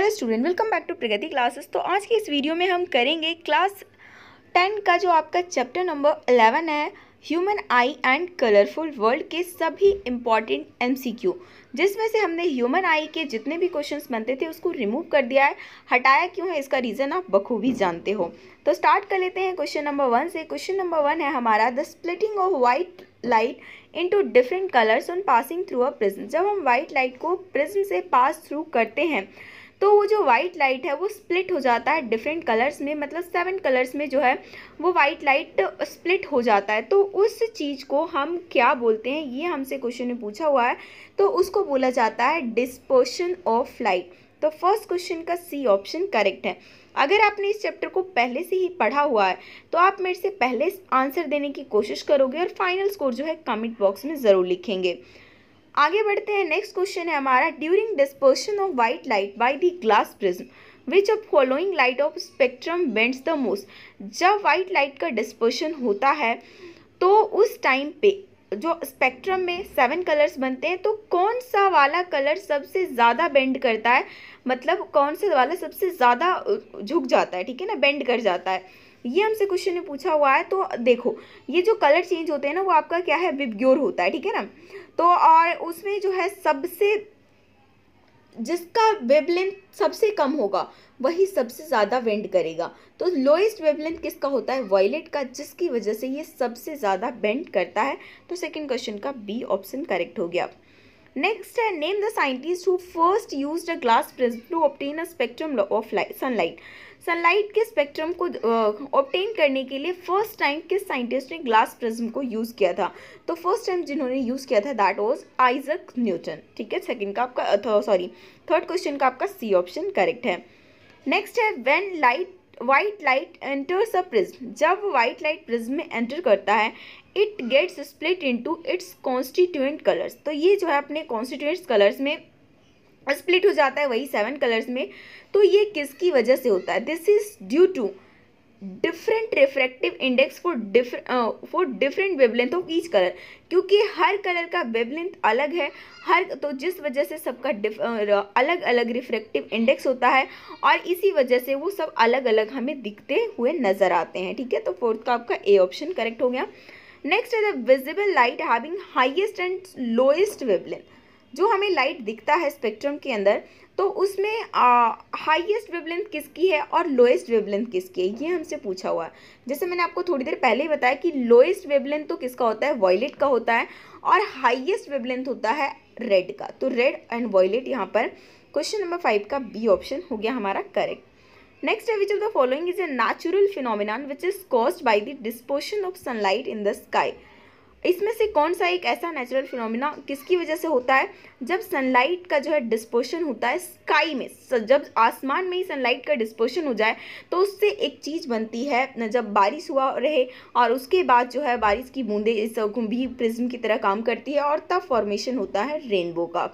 hello student welcome back to Pragati classes तो आज की इस वीडियो में हम करेंगे क्लास टेन का जो आपका चैप्टर नंबर अलेवन है human eye and colourful world के सभी इम्पॉर्टेंट एमसीक्यू जिसमें से हमने ह्यूमन आई के जितने भी क्वेश्चंस बनते थे उसको रिमूव कर दिया है हटाया क्यों है इसका रीज़न आप बखूबी जानते हो तो स्टार्ट कर लेते हैं क्वेश्चन नंबर वन से क्वेश्चन नंबर वन है हमारा the splitting of white light into different colours on passing through a prism जब हम वाइट लाइट को प्रिज्म से पास थ्रू करते हैं तो वो जो वाइट लाइट है वो स्प्लिट हो जाता है डिफरेंट कलर्स में मतलब सेवन कलर्स में जो है वो वाइट लाइट स्प्लिट हो जाता है तो उस चीज़ को हम क्या बोलते हैं ये हमसे क्वेश्चन में पूछा हुआ है तो उसको बोला जाता है डिस्पोशन ऑफ लाइट तो फर्स्ट क्वेश्चन का सी ऑप्शन करेक्ट है अगर आपने इस चैप्टर को पहले से ही पढ़ा हुआ है तो आप मेरे से पहले आंसर देने की कोशिश करोगे और फाइनल स्कोर जो है कमेंट बॉक्स में ज़रूर लिखेंगे आगे बढ़ते हैं नेक्स्ट क्वेश्चन है हमारा during dispersion of white light by the glass prism which of following light of spectrum bends the most जब वाइट लाइट का डिस्पर्शन होता है तो उस टाइम पे जो स्पेक्ट्रम में सेवन कलर्स बनते हैं तो कौन सा वाला कलर सबसे ज़्यादा बेंड करता है मतलब कौन सा वाला सबसे ज़्यादा झुक जाता है ठीक है ना बेंड कर जाता है ये हमसे क्वेश्चन में पूछा हुआ है तो देखो ये जो कलर चेंज होते हैं ना वो आपका क्या है विबग्योर होता है ठीक है ना तो और उसमें जो है सबसे जिसका वेबलेंथ सबसे कम होगा वही सबसे ज़्यादा बेंड करेगा तो लोएस्ट वेबलेंथ किसका होता है वॉयलेट का जिसकी वजह से ये सबसे ज़्यादा बेंड करता है तो सेकेंड क्वेश्चन का बी ऑप्शन करेक्ट हो गया नेक्स्ट है name the scientist who first used a glass prism to obtain a spectrum of light sunlight sunlight के स्पेक्ट्रम को ऑप्टेन करने के लिए फर्स्ट टाइम किस साइंटिस्ट ने ग्लास प्रिज्म को यूज़ किया था तो फर्स्ट टाइम जिन्होंने यूज़ किया था दैट वॉज आइजक न्यूटन ठीक है सेकंड का आपका सॉरी थर्ड क्वेश्चन का आपका सी ऑप्शन करेक्ट है नेक्स्ट है when light white light enters a prism जब वाइट लाइट प्रिज्म में एंटर करता है it gets split into its constituent colours तो ये जो है अपने कॉन्स्टिट्यूएंट्स कलर्स में स्प्लिट हो जाता है वही सेवन कलर्स में तो ये किसकी वजह से होता है this is due to different refractive index for different for different wavelength of each colour क्योंकि हर कलर का वेबलेंथ अलग है हर तो जिस वजह से सबका uh, अलग अलग रिफ्रैक्टिव इंडेक्स होता है और इसी वजह से वो सब अलग अलग हमें दिखते हुए नज़र आते हैं ठीक है तो फोर्थ का आपका ए ऑप्शन करेक्ट हो गया नेक्स्ट है the visible light having highest and lowest wavelength जो हमें लाइट दिखता है स्पेक्ट्रम के अंदर तो उसमें हाईएस्ट वेवलेंथ किसकी है और लोएस्ट वेवलेंथ किसकी है ये हमसे पूछा हुआ है जैसे मैंने आपको थोड़ी देर पहले ही बताया कि लोएस्ट वेवलेंथ तो किसका होता है वॉयलेट का होता है और हाईएस्ट वेवलेंथ होता है रेड का तो रेड एंड वॉयलेट यहाँ पर क्वेश्चन नंबर फाइव का बी ऑप्शन हो गया हमारा करेक्ट नेक्स्ट है which of the following is a natural phenomenon which is cause by the dispersion of sunlight in the sky इसमें से कौन सा एक ऐसा नेचुरल फिनोमिना किसकी वजह से होता है जब सनलाइट का जो है डिस्पोशन होता है स्काई में जब आसमान में ही सनलाइट का डिस्पोशन हो जाए तो उससे एक चीज़ बनती है जब बारिश हुआ रहे और उसके बाद जो है बारिश की बूंदें इस भी प्रिज्म की तरह काम करती है और तब फॉर्मेशन होता है रेनबो का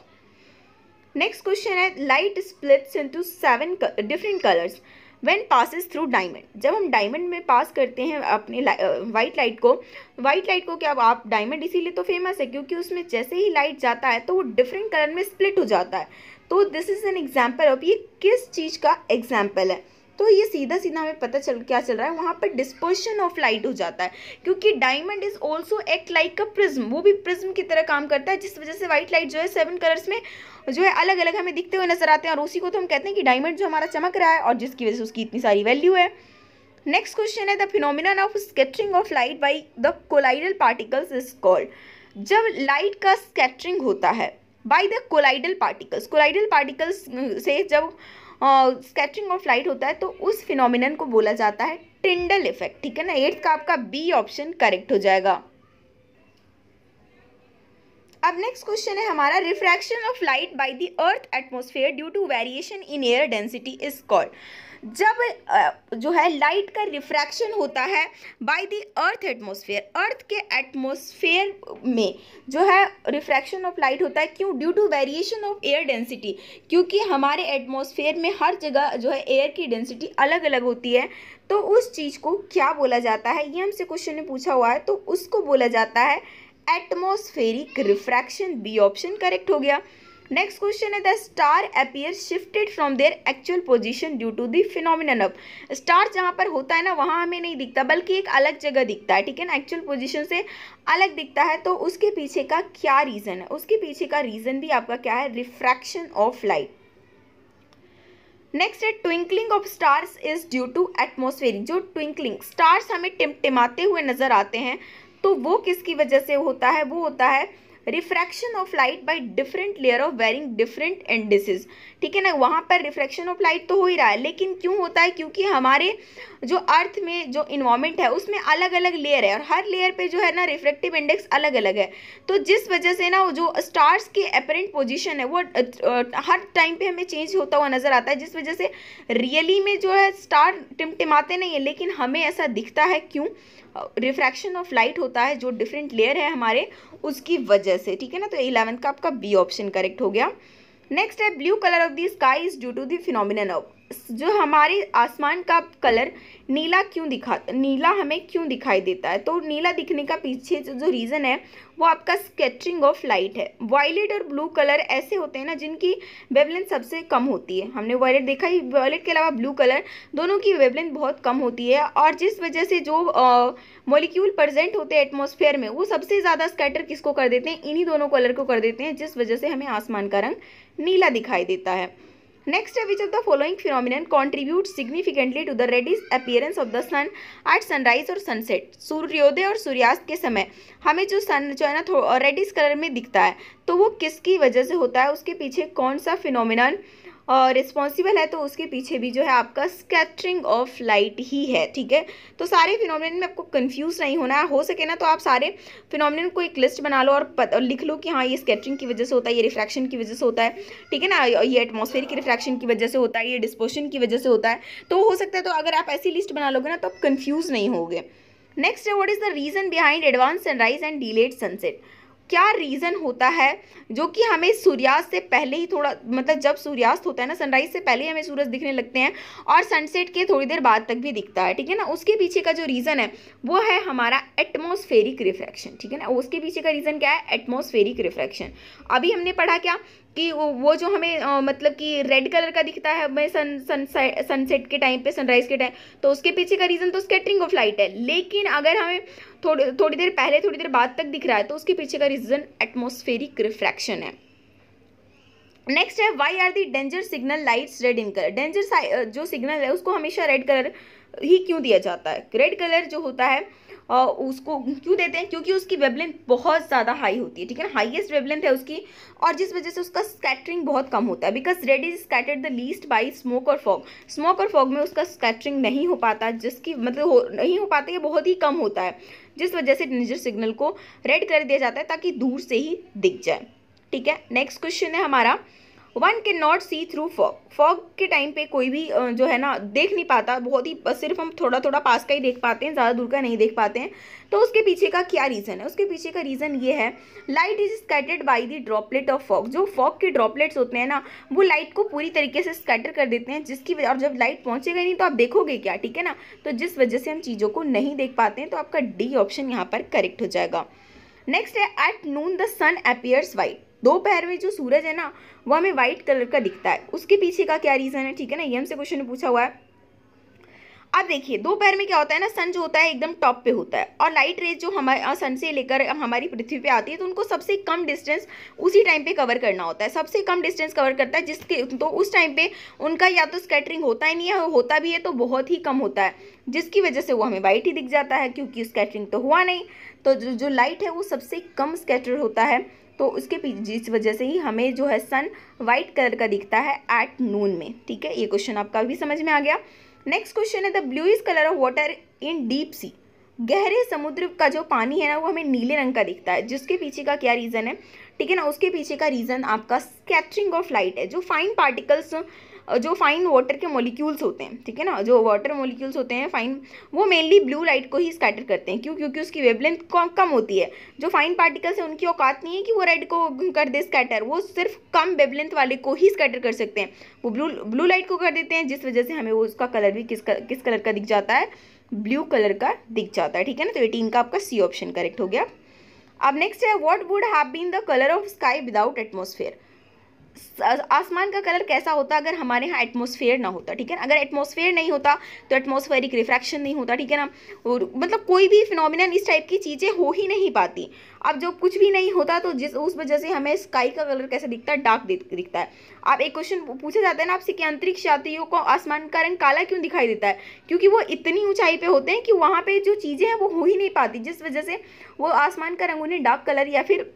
नेक्स्ट क्वेश्चन है light splits into seven different colours when passes through diamond जब हम डायमंड में पास करते हैं अपने वाइट लाइट को वाइट लाइट को क्या आप डायमंड इसीलिए तो फेमस है क्योंकि उसमें जैसे ही लाइट जाता है तो वो डिफरेंट कलर में स्प्लिट हो जाता है तो दिस इज़ एन एग्जाम्पल अब ये किस चीज़ का एग्जाम्पल है तो ये सीधा सीधा हमें पता चल क्या चल रहा है वहाँ पर डिस्पर्शन ऑफ लाइट हो जाता है क्योंकि diamond is also act like a prism वो भी प्रिज्म की तरह काम करता है जिस वजह से व्हाइट लाइट जो है सेवन कलर्स में जो है अलग अलग हमें दिखते हुए नजर आते हैं और उसी को तो हम कहते हैं कि डायमंड जो हमारा चमक रहा है और जिसकी वजह से उसकी इतनी सारी वैल्यू है नेक्स्ट क्वेश्चन है the phenomenon of scattering of light by the colloidal particles is called जब लाइट का स्केटरिंग होता है by the colloidal particles colloidal particles से जब स्केचिंग ऑफ लाइट होता है तो उस फिनोमिन को बोला जाता है टिंडल इफेक्ट ठीक है ना एट्थ का आपका बी ऑप्शन करेक्ट हो जाएगा अब नेक्स्ट क्वेश्चन है हमारा refraction of light by the earth atmosphere due to variation in air density is called जब जो है लाइट का रिफ्रैक्शन होता है by the earth atmosphere earth के एटमोसफेयर में जो है रिफ्रैक्शन ऑफ लाइट होता है क्यों due to variation of air density क्योंकि हमारे एटमोसफेयर में हर जगह जो है एयर की डेंसिटी अलग अलग होती है तो उस चीज़ को क्या बोला जाता है ये हमसे क्वेश्चन में पूछा हुआ है तो उसको बोला जाता है atmospheric refraction B option correct हो गया नेक्स्ट क्वेश्चन है the star appears shifted from their actual position due to the phenomenon of star जहाँ पर होता है ना वहाँ हमें नहीं दिखता बल्कि एक अलग जगह दिखता है ठीक है ना एक्चुअल पोजीशन से अलग दिखता है तो उसके पीछे का क्या रीज़न है उसके पीछे का रीज़न भी आपका क्या है रिफ्रैक्शन ऑफ लाइट नेक्स्ट है twinkling of stars is due to atmospheric जो ट्विंकलिंग स्टार्स हमें टिमटिमाते हुए नज़र आते हैं तो वो किसकी वजह से होता है वो होता है refraction of light by different layer of varying different indices ठीक है ना वहाँ पर रिफ्रैक्शन ऑफ लाइट तो हो ही रहा है लेकिन क्यों होता है क्योंकि हमारे जो अर्थ में जो इन्वामेंट है उसमें अलग अलग लेयर है और हर लेयर पे जो है ना रिफ्रैक्टिव इंडेक्स अलग अलग है तो जिस वजह से ना जो स्टार्स की अपेरेंट पोजिशन है वो हर टाइम पे हमें चेंज होता हुआ नज़र आता है जिस वजह से रियली में जो है स्टार टिमटिमाते नहीं है लेकिन हमें ऐसा दिखता है क्यों रिफ्रैक्शन ऑफ लाइट होता है जो डिफरेंट लेयर है हमारे उसकी वजह से ठीक है ना तो इलेवंथ का आपका बी ऑप्शन करेक्ट हो गया नेक्स्ट है blue colour of the sky is due to the phenomenon of जो हमारे आसमान का कलर नीला क्यों दिखा नीला हमें क्यों दिखाई देता है तो नीला दिखने का पीछे जो रीज़न है वो आपका स्केटरिंग ऑफ लाइट है वायलेट और ब्लू कलर ऐसे होते हैं ना जिनकी वेवलेंथ सबसे कम होती है हमने वायलेट देखा ही वायलेट के अलावा ब्लू कलर दोनों की वेवलेंथ बहुत कम होती है और जिस वजह से जो मोलिक्यूल प्रजेंट होते हैं एटमोसफेयर में वो सबसे ज़्यादा स्केटर किसको कर देते हैं इन्हीं दोनों कलर को कर देते हैं जिस वजह से हमें आसमान का रंग नीला दिखाई देता है नेक्स्ट है which of the following phenomenon contribute significantly to the reddish appearance of the sun at sunrise और सनसेट सूर्योदय और सूर्यास्त के समय हमें जो सन जो है ना थोड़ा रेडिस कलर में दिखता है तो वो किसकी वजह से होता है उसके पीछे कौन सा फिनोमिनन और रिस्पॉन्सिबल है तो उसके पीछे भी जो है आपका स्कैटरिंग ऑफ लाइट ही है ठीक है तो सारे फिनोमिन में आपको कन्फ्यूज़ नहीं होना है हो सके ना तो आप सारे फिनोमिन को एक लिस्ट बना लो और, पत, और लिख लो कि हाँ ये स्कैटरिंग की वजह से होता है ये रिफ्रैक्शन की वजह से होता है ठीक है ना ये एटमोसफेयर की रिफ्रैक्शन की वजह से होता है ये डिस्पोशन की वजह से होता है तो हो सकता है तो अगर आप ऐसी लिस्ट बना लोगे ना तो आप कन्फ्यूज़ नहीं होगे नेक्स्ट है what is the reason behind advance sunrise and delayed sunset क्या रीज़न होता है जो कि हमें सूर्यास्त से पहले ही थोड़ा मतलब जब सूर्यास्त होता है ना सनराइज से पहले ही हमें सूरज दिखने लगते हैं और सनसेट के थोड़ी देर बाद तक भी दिखता है ठीक है ना उसके पीछे का जो रीज़न है वो है हमारा एटमोस्फेरिक रिफ्रैक्शन ठीक है ना उसके पीछे का रीज़न क्या है एटमोस्फेरिक रिफ्रैक्शन अभी हमने पढ़ा क्या कि वो जो हमें मतलब कि रेड कलर का दिखता है हमें सन सन सनसेट के टाइम पे सनराइज़ के टाइम तो उसके पीछे का रीज़न तो स्केटरिंग ऑफ लाइट है लेकिन अगर हमें थोड़ी थोड़ी देर पहले थोड़ी देर बाद तक दिख रहा है तो उसके पीछे का रीज़न एटमोस्फेरिक रिफ्रैक्शन है नेक्स्ट है why are the danger signal lights red in colour danger जो सिग्नल है उसको हमेशा रेड कलर ही क्यों दिया जाता है रेड कलर जो होता है उसको क्यों देते हैं क्योंकि उसकी वेबलेंथ बहुत ज़्यादा हाई होती है ठीक है ना हाइएस्ट वेबलेंथ है उसकी और जिस वजह से उसका स्कैटरिंग बहुत कम होता है because red is scattered the least by smoke और फॉग स्मोक और फॉग में उसका स्कैटरिंग नहीं हो पाता जिसकी मतलब हो, नहीं हो पाता ये बहुत ही कम होता है जिस वजह से डेंजर सिग्नल को रेड कर दिया जाता है ताकि दूर से ही दिख जाए ठीक है नेक्स्ट क्वेश्चन है हमारा one cannot see through fog fog के टाइम पे कोई भी जो है ना देख नहीं पाता बहुत ही सिर्फ हम थोड़ा थोड़ा पास का ही देख पाते हैं ज़्यादा दूर का नहीं देख पाते हैं तो उसके पीछे का क्या रीज़न है उसके पीछे का रीज़न ये है light is scattered by the droplet of fog जो फॉग के ड्रॉपलेट्स होते हैं ना वो लाइट को पूरी तरीके से स्कैटर कर देते हैं जिसकी वजह और जब लाइट पहुँचेगा नहीं तो आप देखोगे क्या ठीक है ना तो जिस वजह से हम चीज़ों को नहीं देख पाते हैं तो आपका डी ऑप्शन यहाँ पर करेक्ट हो जाएगा नेक्स्ट है at noon the sun appears white दोपहर में जो सूरज है ना वो हमें व्हाइट कलर का दिखता है उसके पीछे का क्या रीज़न है ठीक है ना ये हमसे क्वेश्चन पूछा हुआ है अब देखिए दोपहर में क्या होता है ना सन जो होता है एकदम टॉप पे होता है और लाइट रेज जो हमारे सन से लेकर हमारी पृथ्वी पे आती है तो उनको सबसे कम डिस्टेंस उसी टाइम पे कवर करना होता है सबसे कम डिस्टेंस कवर करता है जिसके तो उस टाइम पे उनका या तो स्कैटरिंग होता ही नहीं है होता भी है तो बहुत ही कम होता है जिसकी वजह से वो हमें वाइट ही दिख जाता है क्योंकि स्कैटरिंग तो हुआ नहीं तो जो, जो लाइट है वो सबसे कम स्कैटर होता है तो उसके जिस वजह से ही हमें जो है सन वाइट कलर का दिखता है एट नून में ठीक है ये क्वेश्चन आपका भी समझ में आ गया नेक्स्ट क्वेश्चन है the is colour of water in deep sea गहरे समुद्र का जो पानी है ना वो हमें नीले रंग का दिखता है जिसके पीछे का क्या रीज़न है ठीक है ना उसके पीछे का रीज़न आपका स्कैचरिंग ऑफ लाइट है जो फाइन पार्टिकल्स जो फाइन वाटर के मोलिक्यूल्स होते हैं ठीक है ना जो वाटर मोलिक्यूल्स होते हैं फाइन वो मेनली ब्लू लाइट को ही स्कैटर करते हैं क्यों क्योंकि उसकी वेवलेंथ कम होती है जो फाइन पार्टिकल्स हैं उनकी औकात नहीं है कि वो रेड को कर दे स्कैटर वो सिर्फ कम वेवलेंथ वाले को ही स्कैटर कर सकते हैं वो ब्लू ब्लू लाइट को कर देते हैं जिस वजह से हमें वो उसका कलर भी किस किस कलर का दिख जाता है ब्लू कलर का दिख जाता है ठीक है ना तो एटीन का आपका सी ऑप्शन करेक्ट हो गया अब नेक्स्ट है what would have been the colour of sky without atmosphere आसमान का कलर कैसा होता अगर हमारे यहाँ एटमोसफेयर ना होता ठीक है अगर एटमोसफेयर नहीं होता तो एटमोसफेरिक रिफ्रैक्शन नहीं होता ठीक है ना और मतलब कोई भी फिनोमिनन इस टाइप की चीज़ें हो ही नहीं पाती अब जब कुछ भी नहीं होता तो जिस उस वजह से हमें स्काई का कलर कैसा दिखता है डार्क दिखता है आप एक क्वेश्चन पूछा जाता है ना आपसे कि अंतरिक्ष यात्रियों को आसमान का रंग काला क्यों दिखाई देता है क्योंकि वो इतनी ऊंचाई पे होते हैं कि वहाँ पे जो चीज़ें हैं वो हो ही नहीं पाती जिस वजह से वो आसमान का रंग उन्हें डार्क कलर या फिर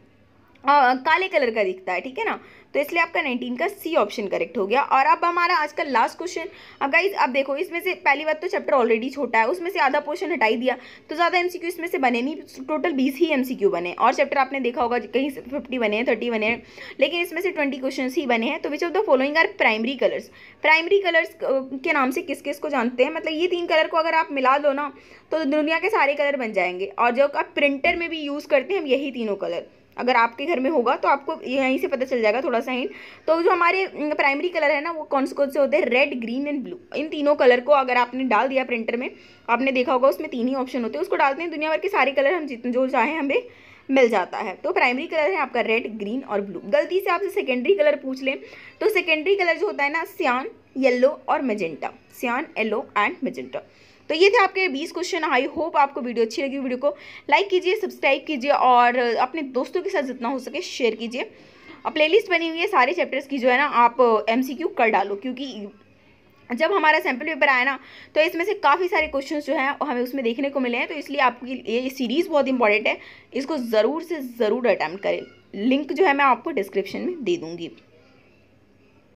आ, काले कलर का दिखता है ठीक है ना तो इसलिए आपका 19 का सी ऑप्शन करेक्ट हो गया और अब हमारा आज का लास्ट क्वेश्चन अब गाइज अब देखो इसमें से पहली बात तो चैप्टर ऑलरेडी छोटा है उसमें से आधा पोर्शन हटाई दिया तो ज़्यादा एमसीक्यू इसमें से बने नहीं टोटल 20 ही एमसीक्यू बने और चैप्टर आपने देखा होगा कहीं फिफ्टी बने हैं थर्टी बने हैं लेकिन इसमें से ट्वेंटी क्वेश्चन ही बने हैं तो which of the following are primary colours primary colours के नाम से किस किस को जानते हैं मतलब ये तीन कलर को अगर आप मिला दो ना तो दुनिया के सारे कलर बन जाएंगे और जो आप प्रिंटर में भी यूज़ करते हैं हम यही तीनों कलर अगर आपके घर में होगा तो आपको यहीं से पता चल जाएगा थोड़ा सा हिंट तो जो हमारे प्राइमरी कलर है ना वो कौन से कौन से होते हैं रेड ग्रीन एंड ब्लू इन तीनों कलर को अगर आपने डाल दिया प्रिंटर में आपने देखा होगा उसमें तीन ही ऑप्शन होते हैं उसको डालते हैं दुनिया भर के सारे कलर हम जितने जो चाहें हमें मिल जाता है तो प्राइमरी कलर है आपका रेड ग्रीन और ब्लू गलती से आपसे सेकेंडरी कलर पूछ लें तो सेकेंडरी कलर जो होता है ना सियान येलो और मेजेंटा सियान येलो एंड मेजेंटा तो ये थे आपके बीस क्वेश्चन आई होप आपको वीडियो अच्छी लगी वीडियो को लाइक कीजिए सब्सक्राइब कीजिए और अपने दोस्तों के साथ जितना हो सके शेयर कीजिए और प्ले बनी हुई है सारे चैप्टर्स की जो है ना आप एम uh, कर डालो क्योंकि जब हमारा सैम्पल पेपर आया ना तो इसमें से काफ़ी सारे क्वेश्चंस जो हैं हमें उसमें देखने को मिले हैं तो इसलिए आपकी ये सीरीज़ बहुत इंपॉर्टेंट है इसको ज़रूर से ज़रूर अटैम्प्ट करें लिंक जो है मैं आपको डिस्क्रिप्शन में दे दूँगी